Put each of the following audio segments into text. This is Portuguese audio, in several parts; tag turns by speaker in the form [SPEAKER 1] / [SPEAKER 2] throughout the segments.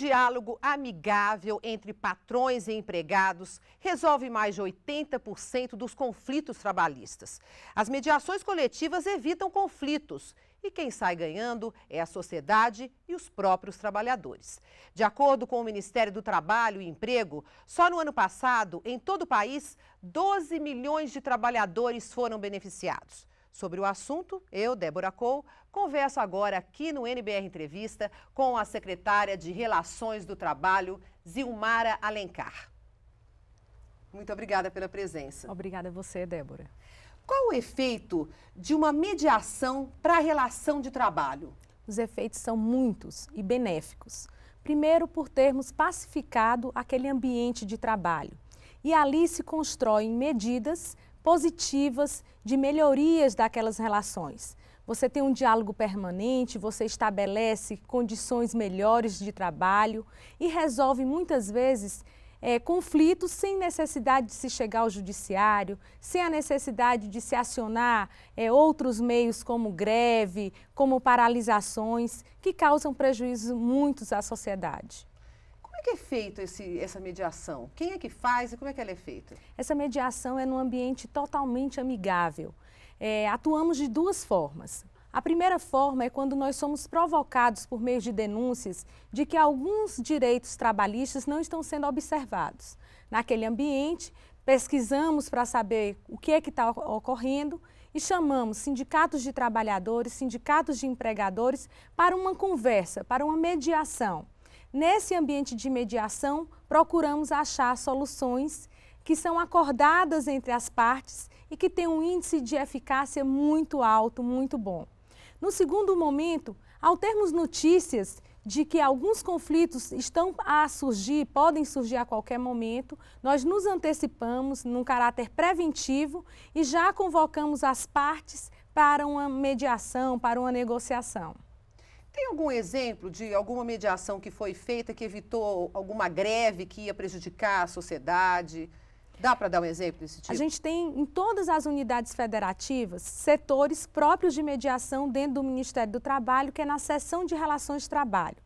[SPEAKER 1] diálogo amigável entre patrões e empregados resolve mais de 80% dos conflitos trabalhistas. As mediações coletivas evitam conflitos e quem sai ganhando é a sociedade e os próprios trabalhadores. De acordo com o Ministério do Trabalho e Emprego, só no ano passado, em todo o país, 12 milhões de trabalhadores foram beneficiados. Sobre o assunto, eu, Débora Cou, converso agora aqui no NBR Entrevista com a secretária de Relações do Trabalho, Zilmara Alencar. Muito obrigada pela presença.
[SPEAKER 2] Obrigada a você, Débora. Qual o efeito de uma mediação para a relação de trabalho? Os efeitos são muitos e benéficos. Primeiro, por termos pacificado aquele ambiente de trabalho. E ali se constroem medidas positivas de melhorias daquelas relações. Você tem um diálogo permanente, você estabelece condições melhores de trabalho e resolve muitas vezes é, conflitos sem necessidade de se chegar ao judiciário, sem a necessidade de se acionar é, outros meios como greve, como paralisações, que causam prejuízos muitos à sociedade é que é feito esse, essa mediação? Quem é que faz e como é que ela é feita? Essa mediação é num ambiente totalmente amigável. É, atuamos de duas formas. A primeira forma é quando nós somos provocados por meio de denúncias de que alguns direitos trabalhistas não estão sendo observados. Naquele ambiente, pesquisamos para saber o que é que está ocorrendo e chamamos sindicatos de trabalhadores, sindicatos de empregadores para uma conversa, para uma mediação. Nesse ambiente de mediação, procuramos achar soluções que são acordadas entre as partes e que têm um índice de eficácia muito alto, muito bom. No segundo momento, ao termos notícias de que alguns conflitos estão a surgir, podem surgir a qualquer momento, nós nos antecipamos num caráter preventivo e já convocamos as partes para uma mediação, para uma negociação.
[SPEAKER 1] Tem algum exemplo de alguma mediação que foi feita que
[SPEAKER 2] evitou alguma greve que ia prejudicar a sociedade? Dá para dar um exemplo desse tipo? A gente tem em todas as unidades federativas setores próprios de mediação dentro do Ministério do Trabalho, que é na seção de relações de trabalho.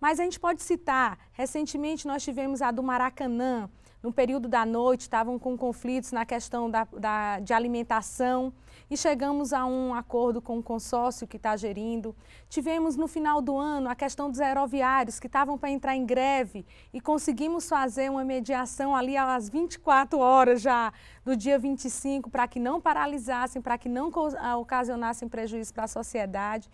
[SPEAKER 2] Mas a gente pode citar, recentemente nós tivemos a do Maracanã, no período da noite estavam com conflitos na questão da, da, de alimentação e chegamos a um acordo com o consórcio que está gerindo. Tivemos no final do ano a questão dos aeroviários que estavam para entrar em greve e conseguimos fazer uma mediação ali às 24 horas já do dia 25 para que não paralisassem, para que não ah, ocasionassem prejuízo para a sociedade.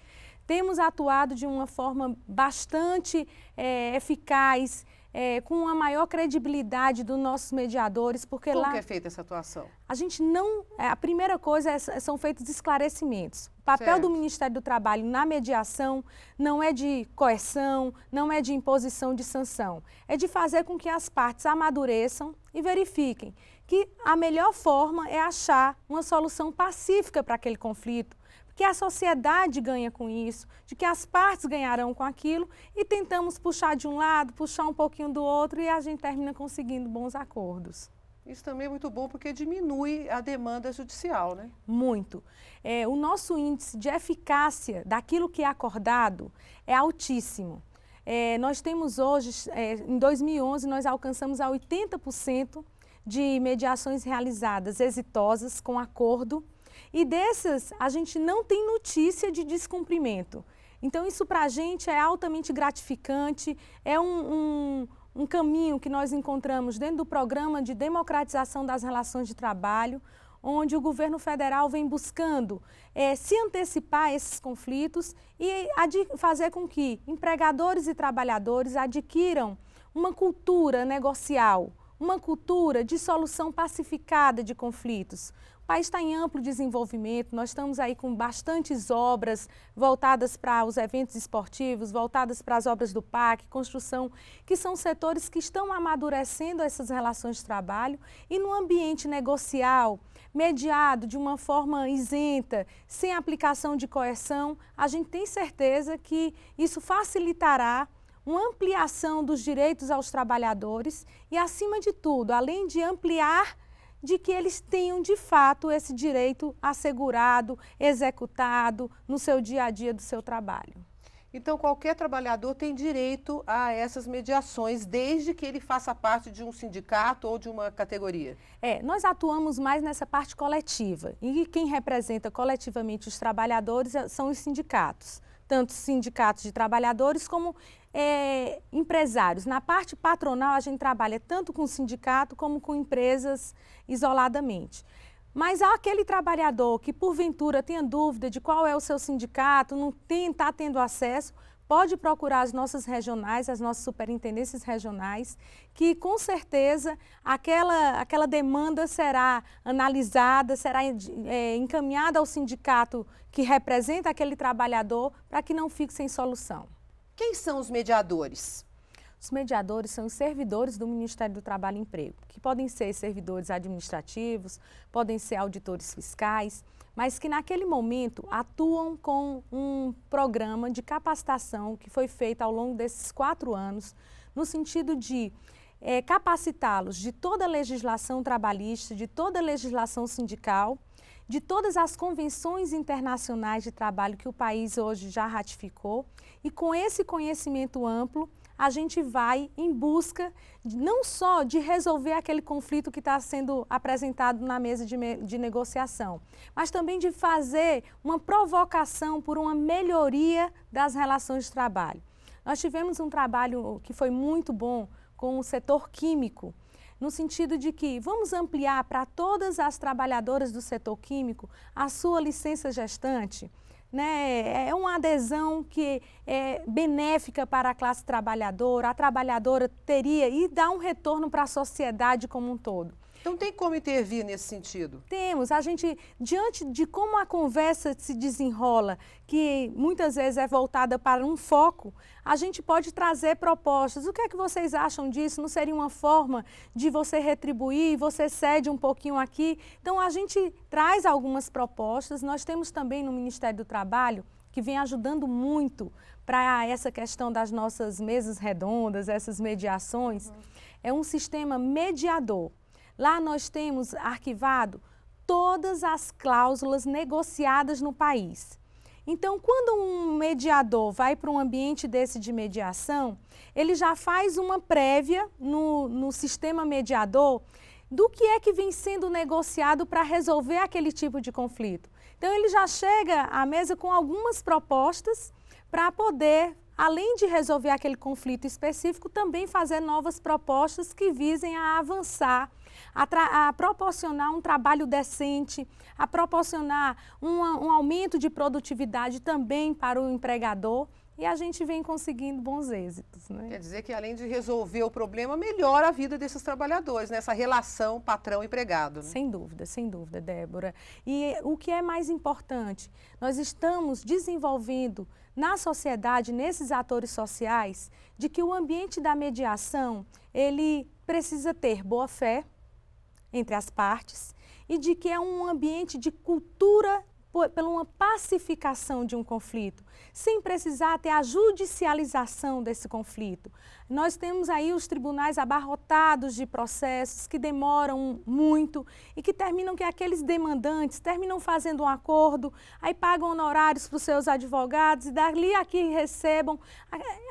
[SPEAKER 2] Temos atuado de uma forma bastante é, eficaz é, com uma maior credibilidade dos nossos mediadores, porque Como lá... Como é feita essa atuação? A gente não... É, a primeira coisa é, é, são feitos esclarecimentos. O papel certo. do Ministério do Trabalho na mediação não é de coerção, não é de imposição de sanção. É de fazer com que as partes amadureçam e verifiquem que a melhor forma é achar uma solução pacífica para aquele conflito, que a sociedade ganha com isso, de que as partes ganharão com aquilo e tentamos puxar de um lado, puxar um pouquinho do outro e a gente termina conseguindo bons acordos. Isso também é muito bom porque diminui a demanda judicial, né? Muito. É, o nosso índice de eficácia daquilo que é acordado é altíssimo. É, nós temos hoje, é, em 2011, nós alcançamos a 80% de mediações realizadas exitosas com acordo e dessas, a gente não tem notícia de descumprimento. Então, isso para a gente é altamente gratificante, é um, um, um caminho que nós encontramos dentro do programa de democratização das relações de trabalho, onde o governo federal vem buscando é, se antecipar esses conflitos e fazer com que empregadores e trabalhadores adquiram uma cultura negocial, uma cultura de solução pacificada de conflitos, o país está em amplo desenvolvimento, nós estamos aí com bastantes obras voltadas para os eventos esportivos, voltadas para as obras do PAC, construção, que são setores que estão amadurecendo essas relações de trabalho e no ambiente negocial, mediado de uma forma isenta, sem aplicação de coerção, a gente tem certeza que isso facilitará uma ampliação dos direitos aos trabalhadores e, acima de tudo, além de ampliar de que eles tenham de fato esse direito assegurado, executado no seu dia a dia do seu trabalho. Então, qualquer trabalhador tem direito a essas mediações, desde que ele faça parte de um sindicato ou de uma categoria. É, nós atuamos mais nessa parte coletiva. E quem representa coletivamente os trabalhadores é, são os sindicatos, tanto sindicatos de trabalhadores como é, empresários. Na parte patronal, a gente trabalha tanto com sindicato como com empresas isoladamente. Mas aquele trabalhador que, porventura, tenha dúvida de qual é o seu sindicato, não está tendo acesso, pode procurar as nossas regionais, as nossas superintendências regionais, que com certeza aquela, aquela demanda será analisada, será é, encaminhada ao sindicato que representa aquele trabalhador para que não fique sem solução. Quem são os mediadores? Os mediadores são os servidores do Ministério do Trabalho e Emprego, que podem ser servidores administrativos, podem ser auditores fiscais, mas que naquele momento atuam com um programa de capacitação que foi feito ao longo desses quatro anos, no sentido de é, capacitá-los de toda a legislação trabalhista, de toda a legislação sindical de todas as convenções internacionais de trabalho que o país hoje já ratificou, e com esse conhecimento amplo, a gente vai em busca de, não só de resolver aquele conflito que está sendo apresentado na mesa de, de, negociação, mas também de fazer uma provocação por uma melhoria das relações de trabalho. Nós tivemos um trabalho que foi muito bom com o setor químico, no sentido de que vamos ampliar para todas as trabalhadoras do setor químico a sua licença gestante. Né? É, é uma adesão que é benéfica para a classe trabalhadora, a trabalhadora teria e dá um retorno para a sociedade como um todo. Então tem como intervir nesse sentido? Temos. A gente, diante de como a conversa se desenrola, que muitas vezes é voltada para um foco, a gente pode trazer propostas. O que é que vocês acham disso? Não seria uma forma de você retribuir, você cede um pouquinho aqui? Então a gente traz algumas propostas. Nós temos também no Ministério do Trabalho que vem ajudando muito para essa questão das nossas mesas redondas, essas mediações, uhum. é um sistema mediador. Lá nós temos arquivado todas as cláusulas negociadas no país. Então, quando um mediador vai para um ambiente desse de mediação, ele já faz uma prévia no, no sistema mediador do que é que vem sendo negociado para resolver aquele tipo de conflito. Então, ele já chega à mesa com algumas propostas para poder além de resolver aquele conflito específico, também fazer novas propostas que visem a avançar, a, a proporcionar um trabalho decente, a proporcionar um, um aumento de produtividade também para o empregador e a gente vem conseguindo bons êxitos. Né? Quer dizer que além de resolver o problema, melhora a vida desses trabalhadores, nessa né? relação patrão-empregado. Né? Sem dúvida, sem dúvida, Débora. E o que é mais importante, nós estamos desenvolvendo na sociedade, nesses atores sociais, de que o ambiente da mediação, ele precisa ter boa fé entre as partes e de que é um ambiente de cultura por, por uma pacificação de um conflito, sem precisar ter a judicialização desse conflito. Nós temos aí os tribunais abarrotados de processos que demoram muito e que terminam que aqueles demandantes terminam fazendo um acordo, aí pagam honorários para os seus advogados e dali aqui recebam.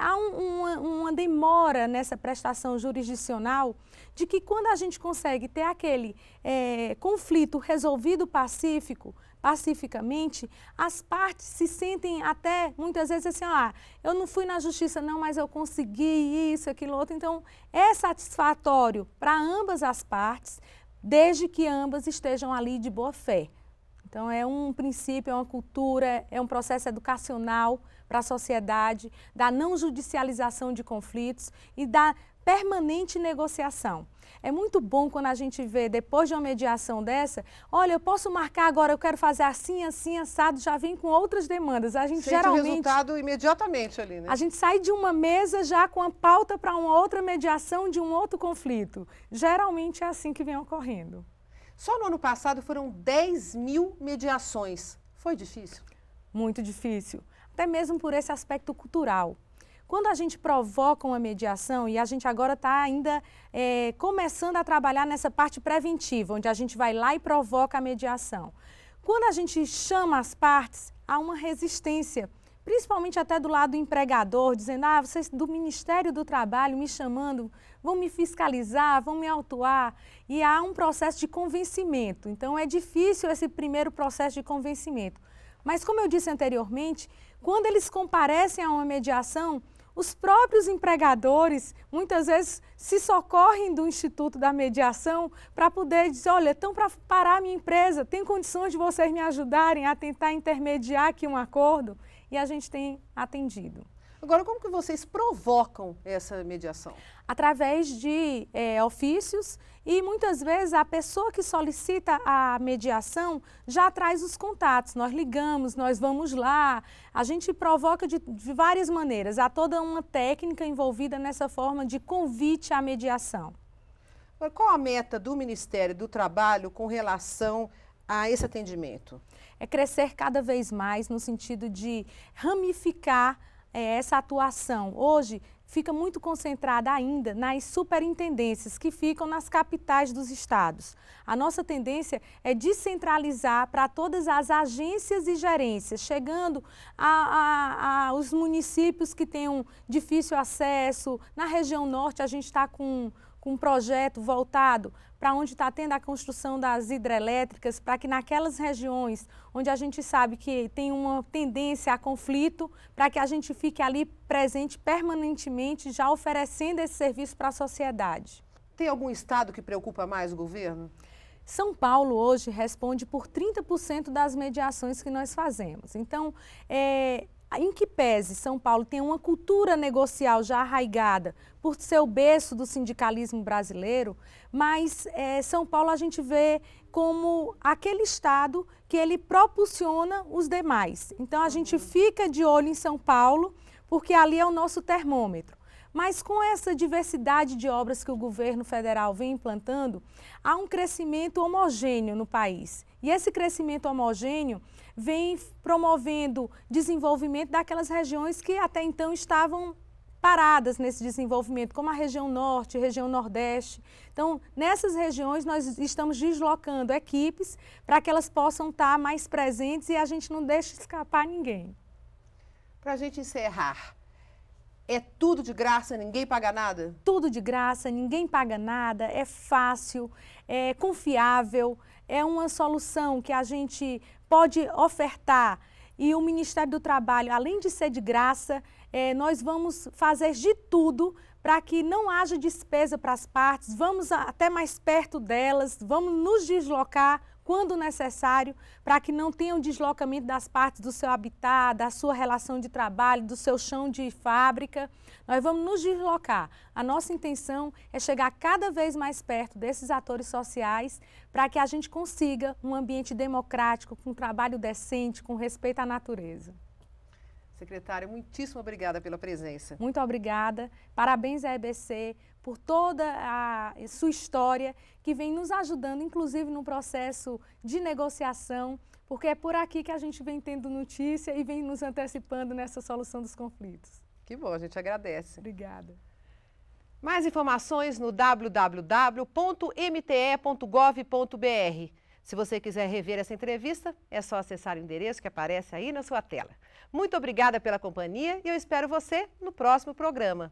[SPEAKER 2] Há um, uma, uma demora nessa prestação jurisdicional de que quando a gente consegue ter aquele é, conflito resolvido pacífico, pacificamente, as partes se sentem até muitas vezes assim, ah, eu não fui na justiça não, mas eu consegui isso, aquilo, outro. Então, é satisfatório para ambas as partes, desde que ambas estejam ali de boa fé. Então, é um princípio, é uma cultura, é um processo educacional para a sociedade, da não judicialização de conflitos e da permanente negociação. É muito bom quando a gente vê, depois de uma mediação dessa, olha, eu posso marcar agora, eu quero fazer assim, assim, assado, já vem com outras demandas. A gente Sente geralmente. resultado imediatamente ali, né? A gente sai de uma mesa já com a pauta para uma outra mediação de um outro conflito. Geralmente é assim que vem ocorrendo. Só no ano passado foram 10 mil mediações. Foi difícil? Muito difícil. Até mesmo por esse aspecto cultural. Quando a gente provoca uma mediação, e a gente agora está ainda é, começando a trabalhar nessa parte preventiva, onde a gente vai lá e provoca a mediação. Quando a gente chama as partes, há uma resistência, principalmente até do lado do empregador, dizendo: ah, vocês do Ministério do Trabalho me chamando, vão me fiscalizar, vão me autuar. E há um processo de convencimento. Então é difícil esse primeiro processo de convencimento. Mas, como eu disse anteriormente, quando eles comparecem a uma mediação, os próprios empregadores muitas vezes se socorrem do Instituto da Mediação para poder dizer: olha, estão para parar a minha empresa, tem condições de vocês me ajudarem a tentar intermediar aqui um acordo? E a gente tem atendido. Agora, como que vocês provocam essa mediação? Através de é, ofícios e muitas vezes a pessoa que solicita a mediação já traz os contatos. Nós ligamos, nós vamos lá. A gente provoca de, de várias maneiras. Há toda uma técnica envolvida nessa forma de convite à mediação. Agora, qual a meta do Ministério do Trabalho com relação a esse atendimento? É crescer cada vez mais no sentido de ramificar é, essa atuação hoje fica muito concentrada ainda nas superintendências que ficam nas capitais dos estados. A nossa tendência é descentralizar para todas as agências e gerências, chegando aos municípios que tenham difícil acesso. Na região norte, a gente está com com um projeto voltado para onde está tendo a construção das hidrelétricas, para que naquelas regiões onde a gente sabe que tem uma tendência a conflito, para que a gente fique ali presente permanentemente, já oferecendo esse serviço para a sociedade. Tem algum estado que preocupa mais o governo? São Paulo hoje responde por 30% das mediações que nós fazemos. Então, é, em que pese São Paulo tem uma cultura negocial já arraigada por ser o berço do sindicalismo brasileiro, mas é, São Paulo a gente vê como aquele estado que ele propulsiona os demais. Então a gente uhum. fica de olho em São Paulo porque ali é o nosso termômetro. Mas com essa diversidade de obras que o governo federal vem implantando, há um crescimento homogêneo no país. E esse crescimento homogêneo vem promovendo desenvolvimento daquelas regiões que até então estavam paradas nesse desenvolvimento, como a região norte, região nordeste. Então, nessas regiões, nós estamos deslocando equipes para que elas possam estar mais presentes e a gente não deixe escapar ninguém. Para a gente encerrar, é tudo de graça, ninguém paga nada? Tudo de graça, ninguém paga nada, é fácil, é confiável, é uma solução que a gente pode ofertar. E o Ministério do Trabalho, além de ser de graça, é, nós vamos fazer de tudo para que não haja despesa para as partes, vamos até mais perto delas, vamos nos deslocar quando necessário, para que não tenham deslocamento das partes do seu habitat, da sua relação de trabalho, do seu chão de fábrica. Nós vamos nos deslocar. A nossa intenção é chegar cada vez mais perto desses atores sociais para que a gente consiga um ambiente democrático, com um trabalho decente, com respeito à natureza.
[SPEAKER 1] Secretária, muitíssimo obrigada pela presença.
[SPEAKER 2] Muito obrigada. Parabéns à EBC por toda a sua história, que vem nos ajudando, inclusive no processo de negociação, porque é por aqui que a gente vem tendo notícia e vem nos antecipando nessa solução dos conflitos. Que bom, a gente agradece. Obrigada. Mais
[SPEAKER 1] informações no www.mte.gov.br. Se você quiser rever essa entrevista, é só acessar o endereço que aparece aí na sua tela. Muito obrigada pela companhia e eu espero você no próximo programa.